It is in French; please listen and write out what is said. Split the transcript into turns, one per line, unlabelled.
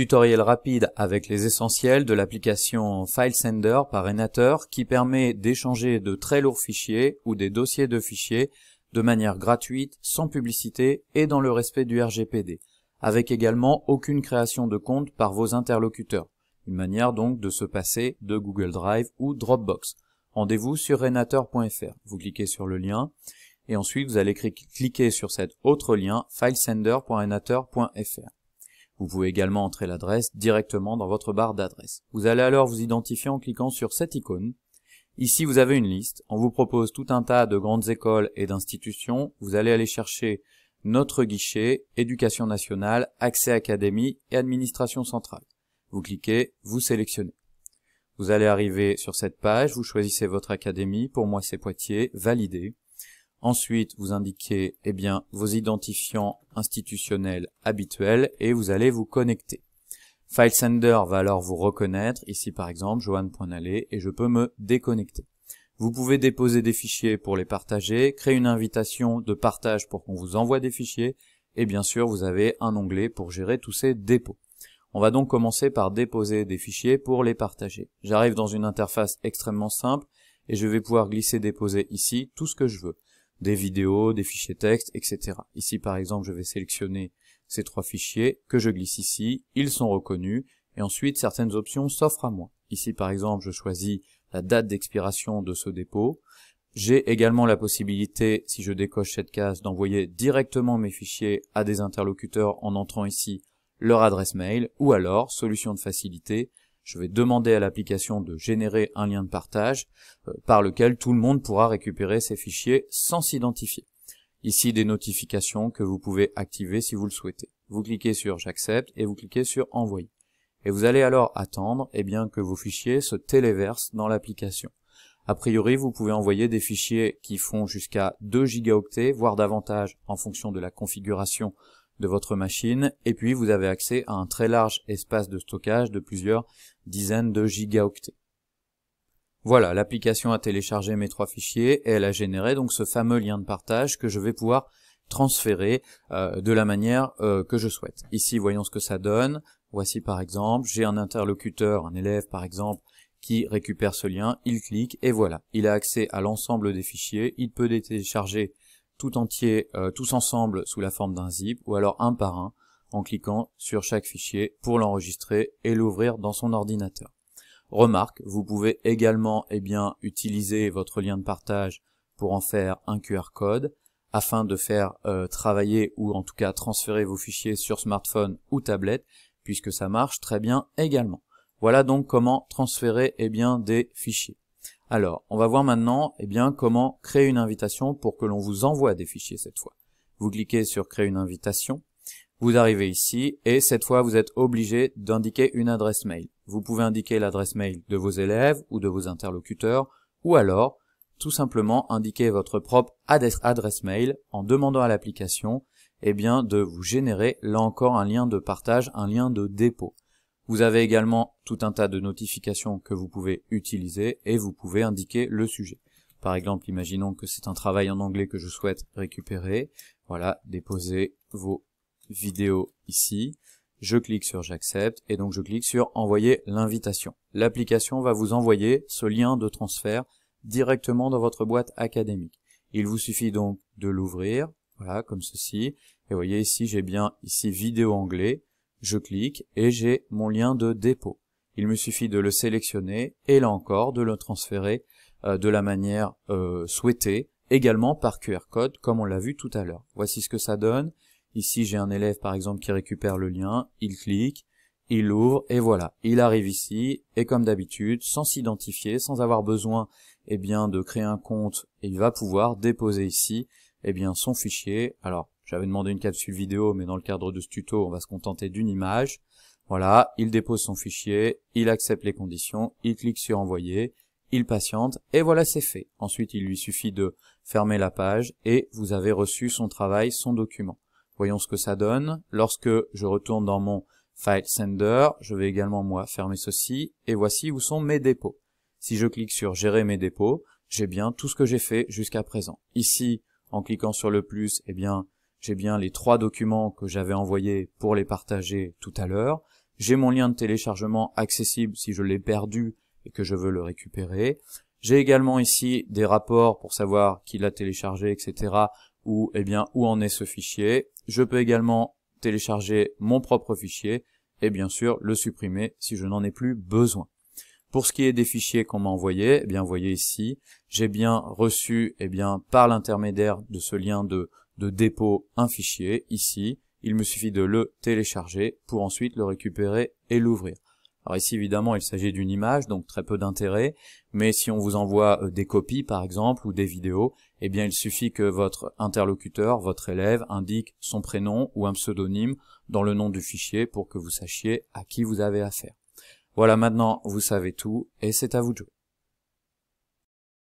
Tutoriel rapide avec les essentiels de l'application FileSender par Renateur qui permet d'échanger de très lourds fichiers ou des dossiers de fichiers de manière gratuite, sans publicité et dans le respect du RGPD, avec également aucune création de compte par vos interlocuteurs, une manière donc de se passer de Google Drive ou Dropbox. Rendez-vous sur renateur.fr. vous cliquez sur le lien, et ensuite vous allez cliquer sur cet autre lien, filesender.renateur.fr vous pouvez également entrer l'adresse directement dans votre barre d'adresse. Vous allez alors vous identifier en cliquant sur cette icône. Ici, vous avez une liste. On vous propose tout un tas de grandes écoles et d'institutions. Vous allez aller chercher notre guichet, éducation nationale, accès académie et administration centrale. Vous cliquez, vous sélectionnez. Vous allez arriver sur cette page, vous choisissez votre académie, pour moi c'est Poitiers, Valider ». Ensuite, vous indiquez eh bien, vos identifiants institutionnels habituels et vous allez vous connecter. FileSender va alors vous reconnaître, ici par exemple, joanne.aller, et je peux me déconnecter. Vous pouvez déposer des fichiers pour les partager, créer une invitation de partage pour qu'on vous envoie des fichiers, et bien sûr, vous avez un onglet pour gérer tous ces dépôts. On va donc commencer par déposer des fichiers pour les partager. J'arrive dans une interface extrêmement simple, et je vais pouvoir glisser déposer ici tout ce que je veux des vidéos, des fichiers texte, etc. Ici, par exemple, je vais sélectionner ces trois fichiers que je glisse ici, ils sont reconnus, et ensuite certaines options s'offrent à moi. Ici, par exemple, je choisis la date d'expiration de ce dépôt. J'ai également la possibilité, si je décoche cette case, d'envoyer directement mes fichiers à des interlocuteurs en entrant ici leur adresse mail, ou alors, solution de facilité, je vais demander à l'application de générer un lien de partage euh, par lequel tout le monde pourra récupérer ces fichiers sans s'identifier. Ici des notifications que vous pouvez activer si vous le souhaitez. Vous cliquez sur j'accepte et vous cliquez sur envoyer. Et vous allez alors attendre eh bien, que vos fichiers se téléversent dans l'application. A priori, vous pouvez envoyer des fichiers qui font jusqu'à 2 gigaoctets, voire davantage en fonction de la configuration de votre machine et puis vous avez accès à un très large espace de stockage de plusieurs dizaines de gigaoctets. Voilà, l'application a téléchargé mes trois fichiers et elle a généré donc ce fameux lien de partage que je vais pouvoir transférer euh, de la manière euh, que je souhaite. Ici, voyons ce que ça donne. Voici par exemple, j'ai un interlocuteur, un élève par exemple, qui récupère ce lien, il clique et voilà, il a accès à l'ensemble des fichiers, il peut les télécharger tout entier, euh, tous ensemble sous la forme d'un zip, ou alors un par un, en cliquant sur chaque fichier pour l'enregistrer et l'ouvrir dans son ordinateur. Remarque, vous pouvez également eh bien, utiliser votre lien de partage pour en faire un QR code, afin de faire euh, travailler ou en tout cas transférer vos fichiers sur smartphone ou tablette, puisque ça marche très bien également. Voilà donc comment transférer eh bien, des fichiers. Alors, on va voir maintenant eh bien, comment créer une invitation pour que l'on vous envoie des fichiers cette fois. Vous cliquez sur « Créer une invitation », vous arrivez ici, et cette fois, vous êtes obligé d'indiquer une adresse mail. Vous pouvez indiquer l'adresse mail de vos élèves ou de vos interlocuteurs, ou alors, tout simplement, indiquer votre propre adresse mail en demandant à l'application eh bien, de vous générer, là encore, un lien de partage, un lien de dépôt. Vous avez également tout un tas de notifications que vous pouvez utiliser et vous pouvez indiquer le sujet. Par exemple, imaginons que c'est un travail en anglais que je souhaite récupérer. Voilà, déposez vos vidéos ici. Je clique sur j'accepte et donc je clique sur envoyer l'invitation. L'application va vous envoyer ce lien de transfert directement dans votre boîte académique. Il vous suffit donc de l'ouvrir, voilà, comme ceci. Et vous voyez ici, j'ai bien ici vidéo anglais. Je clique et j'ai mon lien de dépôt. Il me suffit de le sélectionner et là encore de le transférer euh, de la manière euh, souhaitée, également par QR code comme on l'a vu tout à l'heure. Voici ce que ça donne. Ici j'ai un élève par exemple qui récupère le lien, il clique, il l'ouvre et voilà, il arrive ici et comme d'habitude, sans s'identifier, sans avoir besoin eh bien, de créer un compte, il va pouvoir déposer ici eh bien, son fichier. Alors j'avais demandé une capsule vidéo, mais dans le cadre de ce tuto, on va se contenter d'une image. Voilà, il dépose son fichier, il accepte les conditions, il clique sur envoyer, il patiente, et voilà c'est fait. Ensuite, il lui suffit de fermer la page, et vous avez reçu son travail, son document. Voyons ce que ça donne. Lorsque je retourne dans mon File Sender, je vais également moi fermer ceci, et voici où sont mes dépôts. Si je clique sur Gérer mes dépôts, j'ai bien tout ce que j'ai fait jusqu'à présent. Ici, en cliquant sur le plus, eh bien, j'ai bien les trois documents que j'avais envoyés pour les partager tout à l'heure. J'ai mon lien de téléchargement accessible si je l'ai perdu et que je veux le récupérer. J'ai également ici des rapports pour savoir qui l'a téléchargé, etc. ou eh bien où en est ce fichier. Je peux également télécharger mon propre fichier et bien sûr le supprimer si je n'en ai plus besoin. Pour ce qui est des fichiers qu'on m'a envoyés, eh bien vous voyez ici, j'ai bien reçu eh bien par l'intermédiaire de ce lien de de dépôt un fichier ici. Il me suffit de le télécharger pour ensuite le récupérer et l'ouvrir. Alors ici, évidemment, il s'agit d'une image, donc très peu d'intérêt, mais si on vous envoie euh, des copies, par exemple, ou des vidéos, eh bien, il suffit que votre interlocuteur, votre élève, indique son prénom ou un pseudonyme dans le nom du fichier pour que vous sachiez à qui vous avez affaire. Voilà, maintenant, vous savez tout, et c'est à vous de jouer.